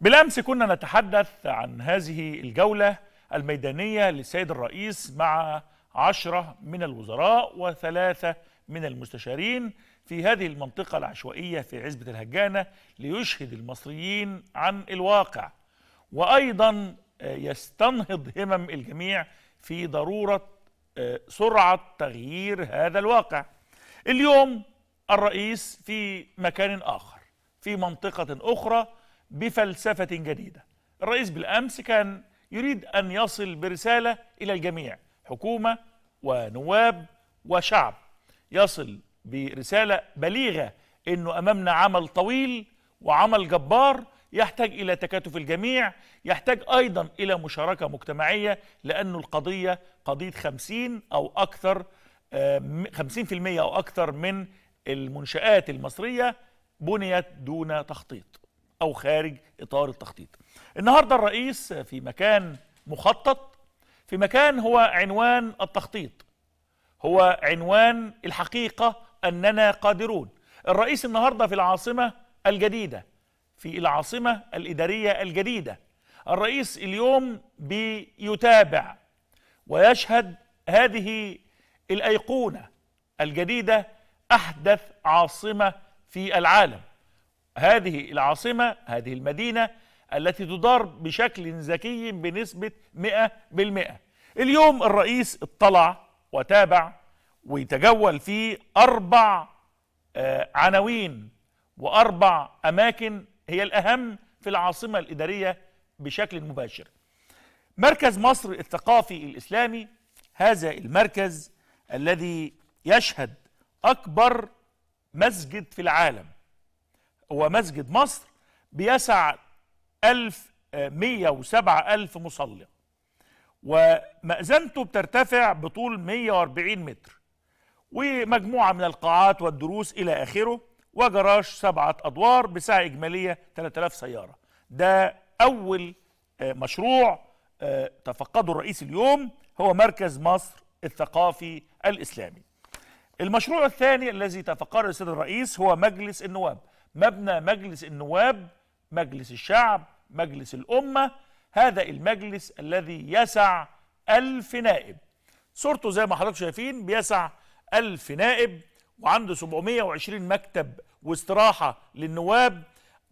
بالامس كنا نتحدث عن هذه الجوله الميدانيه للسيد الرئيس مع عشره من الوزراء وثلاثه من المستشارين في هذه المنطقه العشوائيه في عزبه الهجانه ليشهد المصريين عن الواقع وايضا آه، يستنهض همم الجميع في ضروره آه، سرعه تغيير هذا الواقع اليوم الرئيس في مكان اخر في منطقه اخرى بفلسفة جديدة الرئيس بالأمس كان يريد أن يصل برسالة إلى الجميع حكومة ونواب وشعب يصل برسالة بليغة أنه أمامنا عمل طويل وعمل جبار يحتاج إلى تكاتف الجميع يحتاج أيضا إلى مشاركة مجتمعية لأن القضية قضية 50 أو أكثر 50% آه، أو أكثر من المنشآت المصرية بنيت دون تخطيط أو خارج إطار التخطيط النهاردة الرئيس في مكان مخطط في مكان هو عنوان التخطيط هو عنوان الحقيقة أننا قادرون الرئيس النهاردة في العاصمة الجديدة في العاصمة الإدارية الجديدة الرئيس اليوم بيتابع ويشهد هذه الأيقونة الجديدة أحدث عاصمة في العالم هذه العاصمة هذه المدينة التي تدار بشكل ذكي بنسبة 100% اليوم الرئيس اطلع وتابع ويتجول في أربع آه، عناوين وأربع أماكن هي الأهم في العاصمة الإدارية بشكل مباشر مركز مصر الثقافي الإسلامي هذا المركز الذي يشهد أكبر مسجد في العالم ومسجد مصر بيسع 1107 آه، ألف مصلي ومأذنته بترتفع بطول 140 متر ومجموعة من القاعات والدروس إلى آخره وجراج سبعة أدوار بسعة إجمالية 3000 سيارة ده أول آه، مشروع آه، تفقده الرئيس اليوم هو مركز مصر الثقافي الإسلامي المشروع الثاني الذي تفقده السيد الرئيس هو مجلس النواب مبنى مجلس النواب مجلس الشعب مجلس الأمة هذا المجلس الذي يسع ألف نائب صورته زي ما حضراتكم شايفين بيسع ألف نائب وعنده 720 مكتب واستراحة للنواب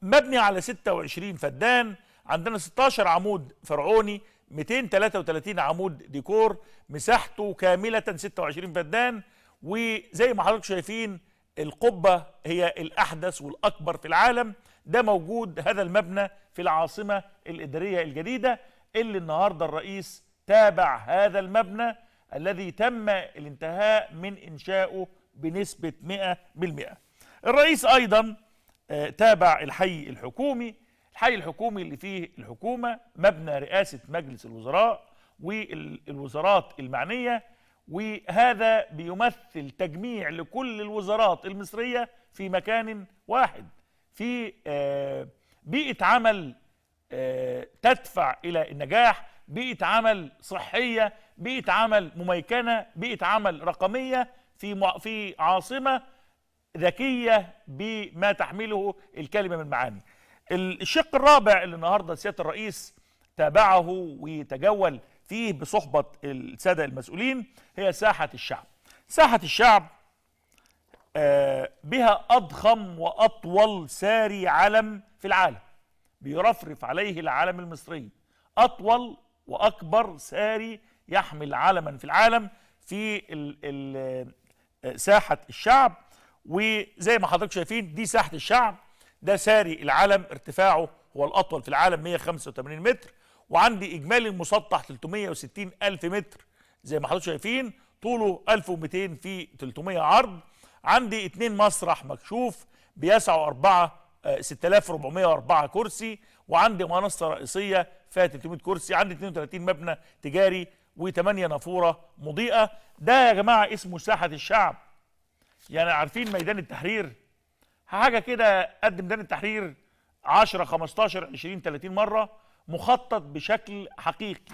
مبني على 26 فدان عندنا 16 عمود فرعوني 233 عمود ديكور مساحته كاملة 26 فدان وزي ما حضراتكم شايفين القبة هي الأحدث والأكبر في العالم ده موجود هذا المبنى في العاصمة الإدارية الجديدة اللي النهاردة الرئيس تابع هذا المبنى الذي تم الانتهاء من إنشاؤه بنسبة 100% الرئيس أيضا آه، تابع الحي الحكومي الحي الحكومي اللي فيه الحكومة مبنى رئاسة مجلس الوزراء والوزارات المعنية وهذا بيمثل تجميع لكل الوزارات المصرية في مكان واحد في آه، بيئة عمل آه، تدفع إلى النجاح بيئة عمل صحية بيئة عمل مميكنة بيئة عمل رقمية في في عاصمة ذكية بما تحمله الكلمة من معاني الشق الرابع اللي النهاردة سيادة الرئيس تابعه وتجول فيه بصحبة السادة المسؤولين هي ساحة الشعب ساحة الشعب آه، بها أضخم وأطول ساري علم في العالم بيرفرف عليه العلم المصري أطول وأكبر ساري يحمل علما في العالم في آه، ساحة الشعب وزي ما حضرتك شايفين دي ساحة الشعب ده ساري العلم ارتفاعه هو الأطول في العالم 185 متر وعندي اجمالي المسطح 360 الف متر زي ما حضراتكم شايفين طوله 1200 في 300 عرض عندي اتنين مسرح مكشوف بيسعوا أربعة 6404 آه، كرسي وعندي منصه رئيسيه فيها 300 كرسي عندي 32 مبنى تجاري و8 نافوره مضيئه ده يا جماعه اسمه ساحه الشعب يعني عارفين ميدان التحرير حاجه كده قد ميدان التحرير 10 15 20 30 مره مخطط بشكل حقيقي